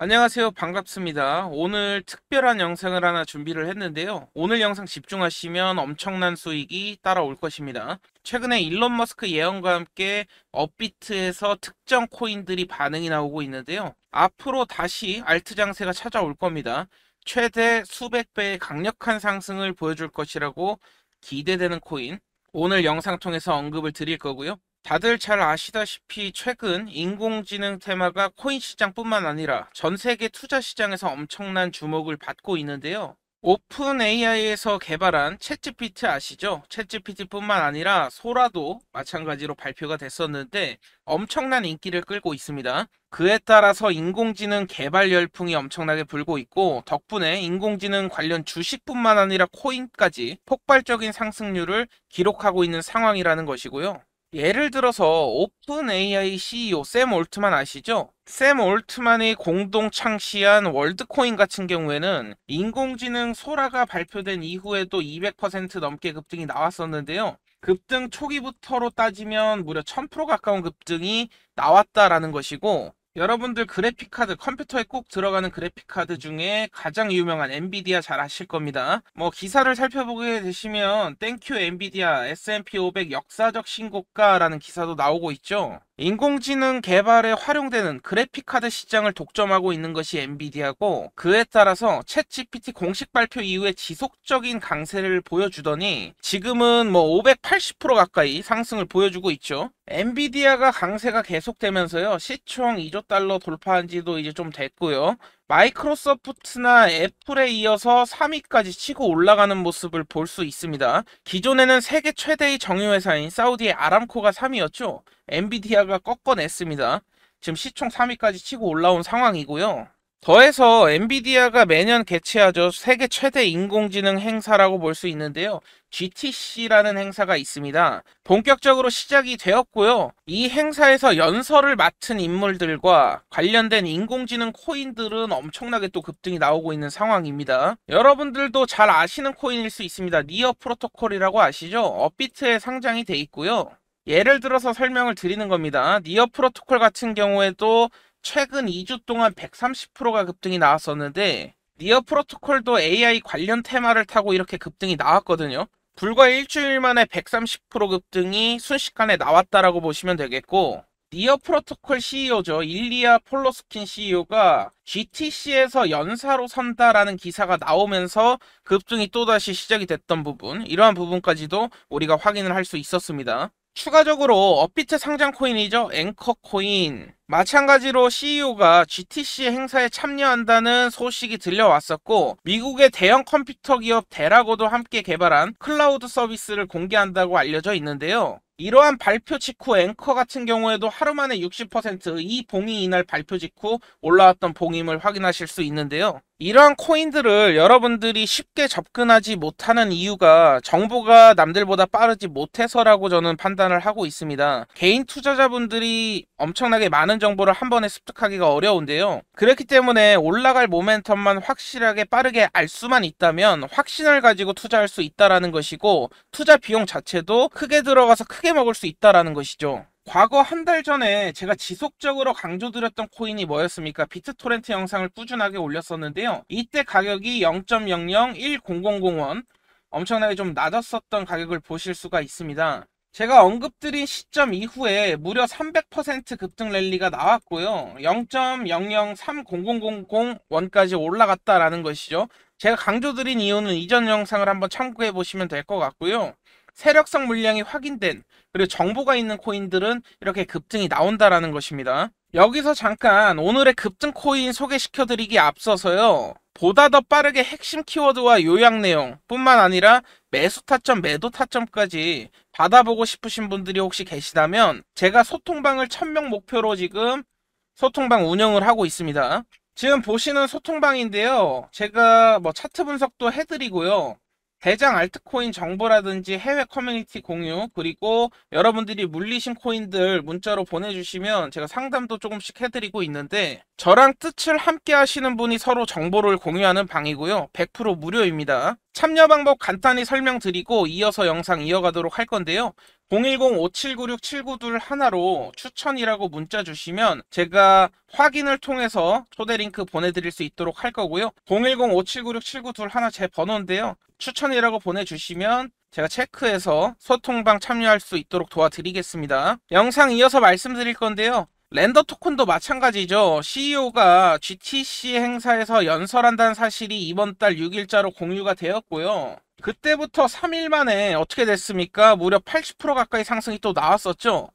안녕하세요 반갑습니다 오늘 특별한 영상을 하나 준비를 했는데요 오늘 영상 집중하시면 엄청난 수익이 따라올 것입니다 최근에 일론 머스크 예언과 함께 업비트에서 특정 코인들이 반응이 나오고 있는데요 앞으로 다시 알트 장세가 찾아올 겁니다 최대 수백 배의 강력한 상승을 보여줄 것이라고 기대되는 코인 오늘 영상 통해서 언급을 드릴 거고요 다들 잘 아시다시피 최근 인공지능 테마가 코인 시장뿐만 아니라 전 세계 투자 시장에서 엄청난 주목을 받고 있는데요. 오픈 AI에서 개발한 챗 g 피트 아시죠? 챗 g 피트뿐만 아니라 소라도 마찬가지로 발표가 됐었는데 엄청난 인기를 끌고 있습니다. 그에 따라서 인공지능 개발 열풍이 엄청나게 불고 있고 덕분에 인공지능 관련 주식뿐만 아니라 코인까지 폭발적인 상승률을 기록하고 있는 상황이라는 것이고요. 예를 들어서 오픈 AI CEO 샘 올트만 아시죠? 샘 올트만이 공동 창시한 월드코인 같은 경우에는 인공지능 소라가 발표된 이후에도 200% 넘게 급등이 나왔었는데요. 급등 초기부터로 따지면 무려 1000% 가까운 급등이 나왔다라는 것이고 여러분들 그래픽카드 컴퓨터에 꼭 들어가는 그래픽카드 중에 가장 유명한 엔비디아 잘 아실 겁니다. 뭐 기사를 살펴보게 되시면 땡큐 엔비디아 S&P 500 역사적 신고가라는 기사도 나오고 있죠. 인공지능 개발에 활용되는 그래픽카드 시장을 독점하고 있는 것이 엔비디아고 그에 따라서 챗GPT 공식 발표 이후에 지속적인 강세를 보여주더니 지금은 뭐 580% 가까이 상승을 보여주고 있죠. 엔비디아가 강세가 계속되면서요. 시총 이조 5조 달러 돌파한 지도 이제 좀 됐고요. 마이크로소프트나 애플에 이어서 3위까지 치고 올라가는 모습을 볼 수 있습니다. 기존에는 세계 최대의 정유회사인 사우디의 아람코가 3위였죠. 엔비디아가 꺾어냈습니다. 지금 시총 3위까지 치고 올라온 상황이고요. 더해서 엔비디아가 매년 개최하죠. 세계 최대 인공지능 행사라고 볼 수 있는데요. GTC라는 행사가 있습니다. 본격적으로 시작이 되었고요. 이 행사에서 연설을 맡은 인물들과 관련된 인공지능 코인들은 엄청나게 또 급등이 나오고 있는 상황입니다. 여러분들도 잘 아시는 코인일 수 있습니다. 니어 프로토콜이라고 아시죠? 업비트에 상장이 돼 있고요. 예를 들어서 설명을 드리는 겁니다. 니어 프로토콜 같은 경우에도 최근 2주 동안 130%가 급등이 나왔었는데 니어 프로토콜도 AI 관련 테마를 타고 이렇게 급등이 나왔거든요. 불과 일주일 만에 130% 급등이 순식간에 나왔다라고 보시면 되겠고 니어 프로토콜 CEO죠. 일리아 폴로스킨 CEO가 GTC에서 연사로 선다라는 기사가 나오면서 급등이 또다시 시작이 됐던 부분, 이러한 부분까지도 우리가 확인을 할 수 있었습니다. 추가적으로 업비트 상장 코인이죠. 앵커 코인. 마찬가지로 CEO가 GTC 행사에 참여한다는 소식이 들려왔었고 미국의 대형 컴퓨터 기업 대라고도 함께 개발한 클라우드 서비스를 공개한다고 알려져 있는데요. 이러한 발표 직후 앵커 같은 경우에도 하루 만에 60%이 봉이 이날 발표 직후 올라왔던 봉임을 확인하실 수 있는데요. 이러한 코인들을 여러분들이 쉽게 접근하지 못하는 이유가 정보가 남들보다 빠르지 못해서라고 저는 판단을 하고 있습니다. 개인 투자자분들이 엄청나게 많은 정보를 한 번에 습득하기가 어려운데요. 그렇기 때문에 올라갈 모멘텀만 확실하게 빠르게 알 수만 있다면 확신을 가지고 투자할 수 있다라는 것이고 투자 비용 자체도 크게 들어가서 크게 먹을 수 있다라는 것이죠. 과거 한 달 전에 제가 지속적으로 강조드렸던 코인이 뭐였습니까? 비트토렌트 영상을 꾸준하게 올렸었는데요. 이때 가격이 0.001000원 엄청나게 좀 낮았었던 가격을 보실 수가 있습니다. 제가 언급드린 시점 이후에 무려 300% 급등 랠리가 나왔고요. 0.003000원까지 0 올라갔다라는 것이죠. 제가 강조드린 이유는 이전 영상을 한번 참고해 보시면 될 것 같고요. 세력성 물량이 확인된 그리고 정보가 있는 코인들은 이렇게 급등이 나온다라는 것입니다. 여기서 잠깐 오늘의 급등 코인 소개시켜드리기 앞서서요. 보다 더 빠르게 핵심 키워드와 요약 내용 뿐만 아니라 매수 타점, 매도 타점까지 받아보고 싶으신 분들이 혹시 계시다면 제가 소통방을 1000명 목표로 지금 소통방 운영을 하고 있습니다. 지금 보시는 소통방인데요. 제가 뭐 차트 분석도 해드리고요. 대장 알트코인 정보라든지 해외 커뮤니티 공유 그리고 여러분들이 물리신 코인들 문자로 보내주시면 제가 상담도 조금씩 해드리고 있는데 저랑 뜻을 함께 하시는 분이 서로 정보를 공유하는 방이고요. 100% 무료입니다. 참여 방법 간단히 설명드리고 이어서 영상 이어가도록 할 건데요. 010-5796-792 하나로 추천이라고 문자 주시면 제가 확인을 통해서 초대 링크 보내드릴 수 있도록 할 거고요. 010-5796-792 하나 제 번호인데요. 추천이라고 보내주시면 제가 체크해서 소통방 참여할 수 있도록 도와드리겠습니다. 영상 이어서 말씀드릴 건데요. 랜더 토큰도 마찬가지죠. CEO가 GTC 행사에서 연설한다는 사실이 이번 달 6일자로 공유가 되었고요. 그때부터 3일 만에 어떻게 됐습니까? 무려 80% 가까이 상승이 또 나왔었죠.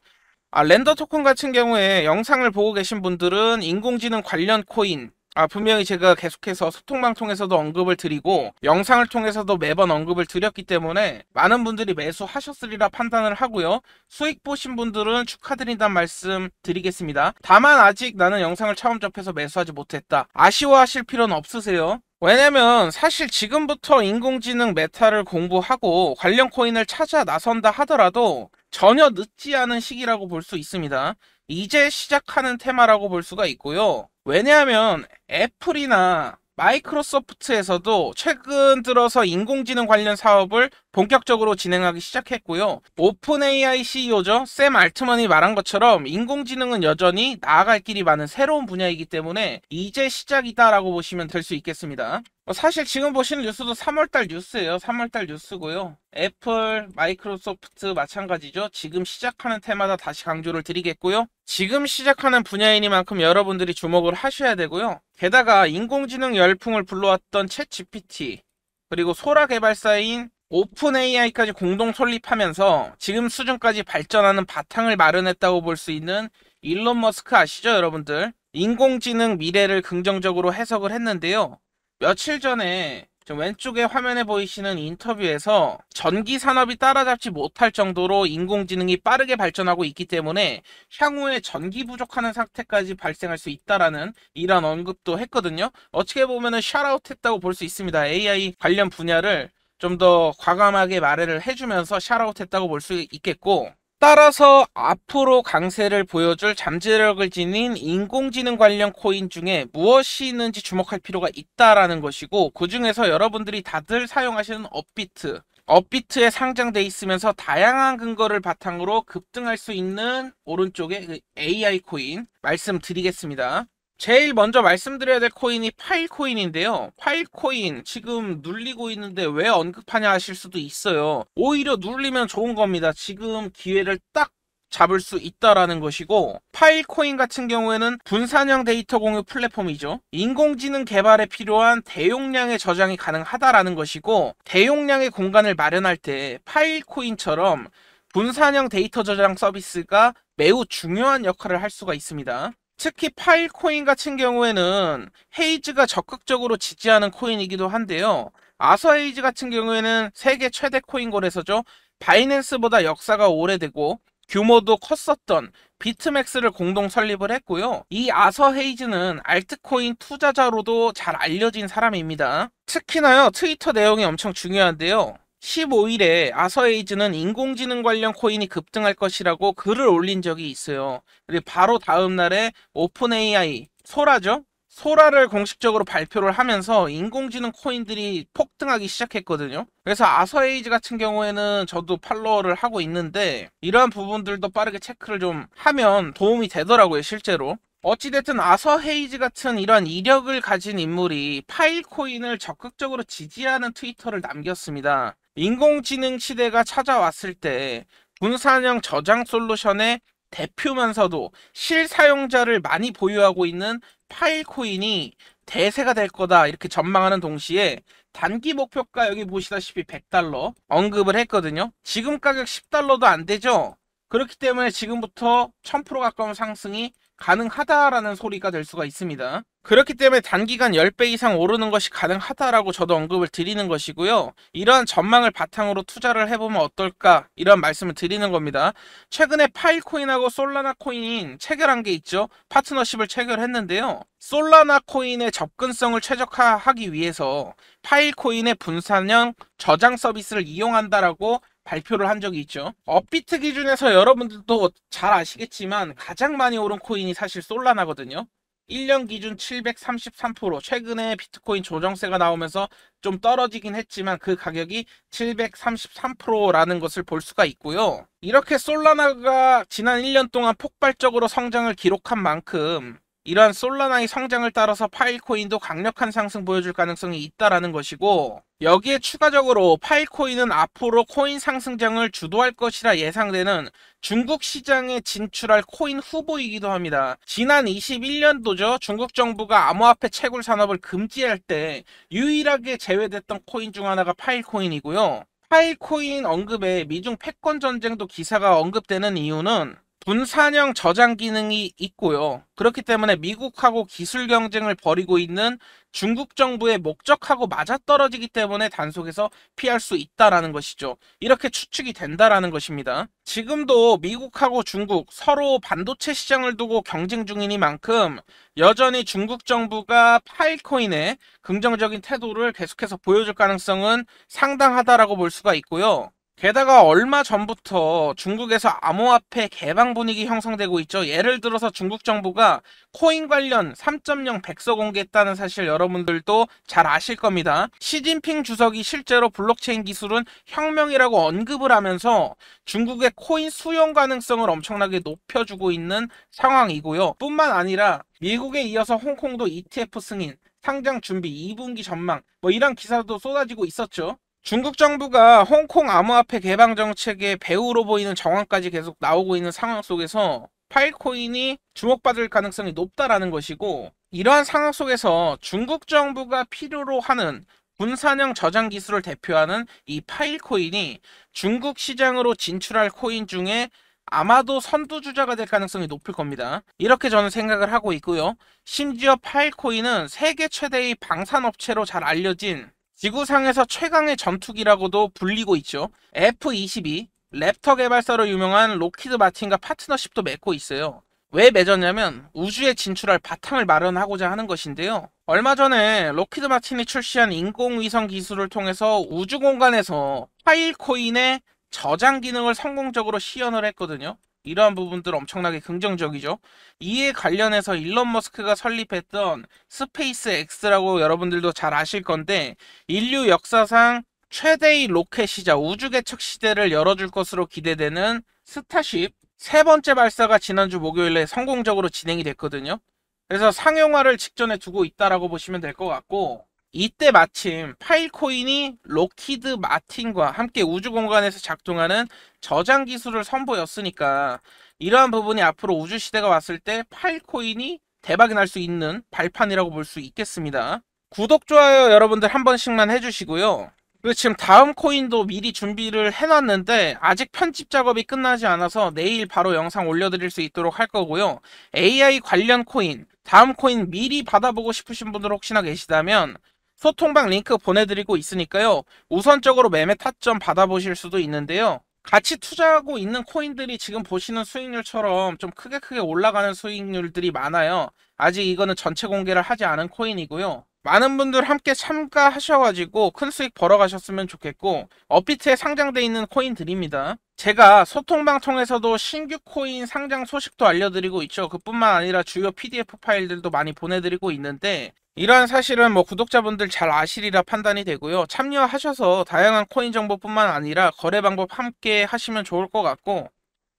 아, 랜더 토큰 같은 경우에 영상을 보고 계신 분들은 인공지능 관련 코인, 아, 분명히 제가 계속해서 소통방 통해서도 언급을 드리고 영상을 통해서도 매번 언급을 드렸기 때문에 많은 분들이 매수하셨으리라 판단을 하고요. 수익 보신 분들은 축하드린다 말씀 드리겠습니다. 다만 아직 나는 영상을 처음 접해서 매수하지 못했다. 아쉬워하실 필요는 없으세요. 왜냐면 사실 지금부터 인공지능 메타를 공부하고 관련 코인을 찾아 나선다 하더라도 전혀 늦지 않은 시기라고 볼 수 있습니다. 이제 시작하는 테마라고 볼 수가 있고요. 왜냐하면 애플이나 마이크로소프트에서도 최근 들어서 인공지능 관련 사업을 본격적으로 진행하기 시작했고요. 오픈 AI CEO죠. 샘 알트먼이 말한 것처럼 인공지능은 여전히 나아갈 길이 많은 새로운 분야이기 때문에 이제 시작이다라고 보시면 될 수 있겠습니다. 어, 사실 지금 보시는 뉴스도 3월달 뉴스예요. 3월달 뉴스고요. 애플, 마이크로소프트 마찬가지죠. 지금 시작하는 테마다 다시 강조를 드리겠고요. 지금 시작하는 분야이니만큼 여러분들이 주목을 하셔야 되고요. 게다가 인공지능 열풍을 불러왔던 챗 GPT 그리고 소라 개발사인 오픈 AI까지 공동 설립하면서 지금 수준까지 발전하는 바탕을 마련했다고 볼 수 있는 일론 머스크 아시죠 여러분들? 인공지능 미래를 긍정적으로 해석을 했는데요. 며칠 전에 왼쪽에 화면에 보이시는 인터뷰에서 전기 산업이 따라잡지 못할 정도로 인공지능이 빠르게 발전하고 있기 때문에 향후에 전기 부족하는 상태까지 발생할 수 있다라는 이런 언급도 했거든요. 어떻게 보면은 샤라웃했다고 볼 수 있습니다. AI 관련 분야를 좀 더 과감하게 말을 해주면서 샤라웃했다고 볼 수 있겠고 따라서 앞으로 강세를 보여줄 잠재력을 지닌 인공지능 관련 코인 중에 무엇이 있는지 주목할 필요가 있다라는 것이고 그 중에서 여러분들이 다들 사용하시는 업비트 업비트에 상장돼 있으면서 다양한 근거를 바탕으로 급등할 수 있는 오른쪽에 그 AI 코인 말씀드리겠습니다. 제일 먼저 말씀드려야 될 코인이 파일코인인데요. 파일코인 지금 눌리고 있는데 왜 언급하냐 하실 수도 있어요. 오히려 눌리면 좋은 겁니다. 지금 기회를 딱 잡을 수 있다라는 것이고 파일코인 같은 경우에는 분산형 데이터 공유 플랫폼이죠. 인공지능 개발에 필요한 대용량의 저장이 가능하다라는 것이고 대용량의 공간을 마련할 때 파일코인처럼 분산형 데이터 저장 서비스가 매우 중요한 역할을 할 수가 있습니다. 특히 파일 코인 같은 경우에는 헤이즈가 적극적으로 지지하는 코인이기도 한데요. 아서 헤이즈 같은 경우에는 세계 최대 코인 거래소죠. 바이낸스보다 역사가 오래되고 규모도 컸었던 비트맥스를 공동 설립을 했고요. 이 아서 헤이즈는 알트코인 투자자로도 잘 알려진 사람입니다. 특히나요 트위터 내용이 엄청 중요한데요. 15일에 아서에이즈는 인공지능 관련 코인이 급등할 것이라고 글을 올린 적이 있어요. 그리고 바로 다음 날에 오픈 AI, 소라죠? 소라를 공식적으로 발표를 하면서 인공지능 코인들이 폭등하기 시작했거든요. 그래서 아서에이즈 같은 경우에는 저도 팔로워를 하고 있는데 이러한 부분들도 빠르게 체크를 좀 하면 도움이 되더라고요, 실제로. 어찌됐든 아서 헤이즈 같은 이런 이력을 가진 인물이 파일코인을 적극적으로 지지하는 트위터를 남겼습니다. 인공지능 시대가 찾아왔을 때군산형 저장 솔루션의 대표면서도 실사용자를 많이 보유하고 있는 파일코인이 대세가 될 거다 이렇게 전망하는 동시에 단기 목표가 여기 보시다시피 100달러 언급을 했거든요. 지금 가격 10달러도 안 되죠. 그렇기 때문에 지금부터 1000% 가까운 상승이 가능하다라는 소리가 될 수가 있습니다. 그렇기 때문에 단기간 10배 이상 오르는 것이 가능하다라고 저도 언급을 드리는 것이고요. 이러한 전망을 바탕으로 투자를 해보면 어떨까 이런 말씀을 드리는 겁니다. 최근에 파일코인하고 솔라나 코인 체결한 게 있죠. 파트너십을 체결했는데요. 솔라나 코인의 접근성을 최적화하기 위해서 파일코인의 분산형 저장 서비스를 이용한다라고 발표를 한 적이 있죠. 업비트 기준에서 여러분들도 잘 아시겠지만 가장 많이 오른 코인이 사실 솔라나거든요. 1년 기준 733% 최근에 비트코인 조정세가 나오면서 좀 떨어지긴 했지만 그 가격이 733%라는 것을 볼 수가 있고요. 이렇게 솔라나가 지난 1년 동안 폭발적으로 성장을 기록한 만큼 이러한 솔라나의 성장을 따라서 파일코인도 강력한 상승 보여줄 가능성이 있다라는 것이고 여기에 추가적으로 파일코인은 앞으로 코인 상승장을 주도할 것이라 예상되는 중국 시장에 진출할 코인 후보이기도 합니다. 지난 21년도죠. 중국 정부가 암호화폐 채굴 산업을 금지할 때 유일하게 제외됐던 코인 중 하나가 파일코인이고요. 파일코인 언급에 미중 패권 전쟁도 기사가 언급되는 이유는 분산형 저장 기능이 있고요. 그렇기 때문에 미국하고 기술 경쟁을 벌이고 있는 중국 정부의 목적하고 맞아떨어지기 때문에 단속에서 피할 수 있다라는 것이죠. 이렇게 추측이 된다라는 것입니다. 지금도 미국하고 중국 서로 반도체 시장을 두고 경쟁 중이니만큼 여전히 중국 정부가 파일코인에 긍정적인 태도를 계속해서 보여줄 가능성은 상당하다라고 볼 수가 있고요. 게다가 얼마 전부터 중국에서 암호화폐 개방 분위기 형성되고 있죠. 예를 들어서 중국 정부가 코인 관련 3.0 백서 공개했다는 사실 여러분들도 잘 아실 겁니다. 시진핑 주석이 실제로 블록체인 기술은 혁명이라고 언급을 하면서 중국의 코인 수용 가능성을 엄청나게 높여주고 있는 상황이고요. 뿐만 아니라 미국에 이어서 홍콩도 ETF 승인, 상장 준비 2분기 전망 뭐 이런 기사도 쏟아지고 있었죠. 중국 정부가 홍콩 암호화폐 개방 정책의 배후로 보이는 정황까지 계속 나오고 있는 상황 속에서 파일코인이 주목받을 가능성이 높다라는 것이고 이러한 상황 속에서 중국 정부가 필요로 하는 분산형 저장 기술을 대표하는 이 파일코인이 중국 시장으로 진출할 코인 중에 아마도 선두주자가 될 가능성이 높을 겁니다. 이렇게 저는 생각을 하고 있고요. 심지어 파일코인은 세계 최대의 방산업체로 잘 알려진 지구상에서 최강의 전투기라고도 불리고 있죠. F-22, 랩터 개발사로 유명한 로키드 마틴과 파트너십도 맺고 있어요. 왜 맺었냐면 우주에 진출할 바탕을 마련하고자 하는 것인데요. 얼마 전에 로키드 마틴이 출시한 인공위성 기술을 통해서 우주 공간에서 파일코인의 저장 기능을 성공적으로 시연을 했거든요. 이러한 부분들 엄청나게 긍정적이죠. 이에 관련해서 일론 머스크가 설립했던 스페이스 X라고 여러분들도 잘 아실 건데 인류 역사상 최대의 로켓이자 우주 개척 시대를 열어줄 것으로 기대되는 스타쉽 세 번째 발사가 지난주 목요일에 성공적으로 진행이 됐거든요. 그래서 상용화를 직전에 두고 있다라고 보시면 될 것 같고 이때 마침 파일코인이 로키드 마틴과 함께 우주공간에서 작동하는 저장 기술을 선보였으니까 이러한 부분이 앞으로 우주시대가 왔을 때 파일코인이 대박이 날 수 있는 발판이라고 볼 수 있겠습니다. 구독, 좋아요 여러분들 한 번씩만 해주시고요. 그리고 지금 다음 코인도 미리 준비를 해놨는데 아직 편집 작업이 끝나지 않아서 내일 바로 영상 올려드릴 수 있도록 할 거고요. AI 관련 코인, 다음 코인 미리 받아보고 싶으신 분들 혹시나 계시다면 소통방 링크 보내드리고 있으니까요. 우선적으로 매매 타점 받아보실 수도 있는데요. 같이 투자하고 있는 코인들이 지금 보시는 수익률처럼 좀 크게 크게 올라가는 수익률들이 많아요. 아직 이거는 전체 공개를 하지 않은 코인이고요. 많은 분들 함께 참가하셔가지고 큰 수익 벌어가셨으면 좋겠고 업비트에 상장되어 있는 코인들입니다. 제가 소통방 통해서도 신규 코인 상장 소식도 알려드리고 있죠. 그뿐만 아니라 주요 PDF 파일들도 많이 보내드리고 있는데 이러한 사실은 뭐 구독자분들 잘 아시리라 판단이 되고요. 참여하셔서 다양한 코인 정보뿐만 아니라 거래 방법 함께 하시면 좋을 것 같고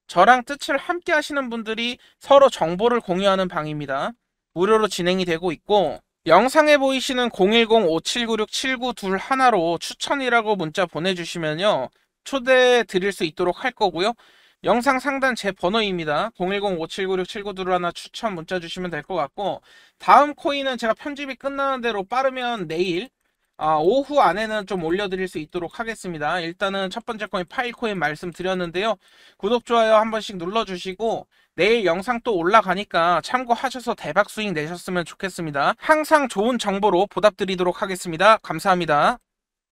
저랑 뜻을 함께 하시는 분들이 서로 정보를 공유하는 방입니다. 무료로 진행이 되고 있고 영상에 보이시는 010-5796-7921로 추천이라고 문자 보내주시면요. 초대해 드릴 수 있도록 할 거고요. 영상 상단 제 번호입니다. 010-5796-79 하나 추천 문자 주시면 될 것 같고 다음 코인은 제가 편집이 끝나는 대로 빠르면 내일 아, 오후 안에는 좀 올려드릴 수 있도록 하겠습니다. 일단은 첫 번째 코인 파일코인 말씀드렸는데요. 구독, 좋아요 한 번씩 눌러주시고 내일 영상 또 올라가니까 참고하셔서 대박 수익 내셨으면 좋겠습니다. 항상 좋은 정보로 보답드리도록 하겠습니다. 감사합니다.